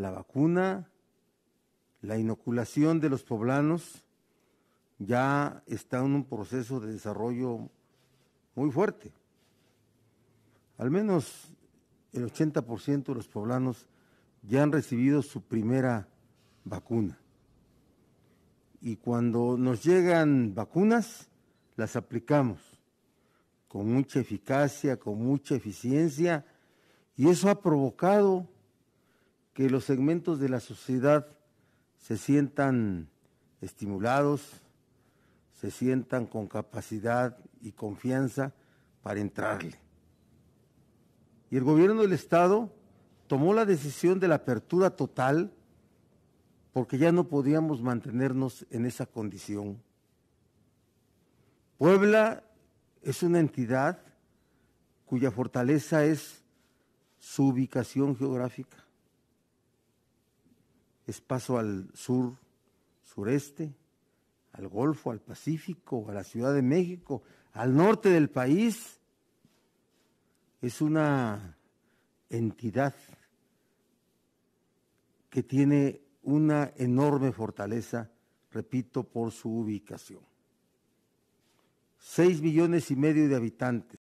la vacuna, la inoculación de los poblanos, ya está en un proceso de desarrollo muy fuerte. Al menos el 80% de los poblanos ya han recibido su primera vacuna. Y cuando nos llegan vacunas, las aplicamos con mucha eficacia, con mucha eficiencia, y eso ha provocado que los segmentos de la sociedad se sientan estimulados, se sientan con capacidad y confianza para entrarle. Y el gobierno del Estado tomó la decisión de la apertura total porque ya no podíamos mantenernos en esa condición. Puebla es una entidad cuya fortaleza es su ubicación geográfica es paso al sur, sureste, al Golfo, al Pacífico, a la Ciudad de México, al norte del país. Es una entidad que tiene una enorme fortaleza, repito, por su ubicación. Seis millones y medio de habitantes,